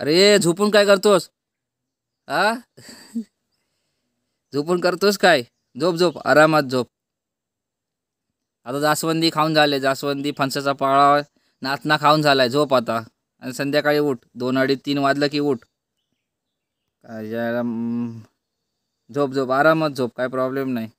अरे झोपून काय करतोस आ झोपून करतोस काय झोप झोप आरामात झोप आता जास्वंदी खाऊन झाले जास्वंदी फणसाचा पाळा नाचना खाऊन झालाय झोप आता आणि संध्याकाळी उठ दोन अडीच तीन वाजलं की उठ काय झोप झोप आरामात झोप काय प्रॉब्लेम नाही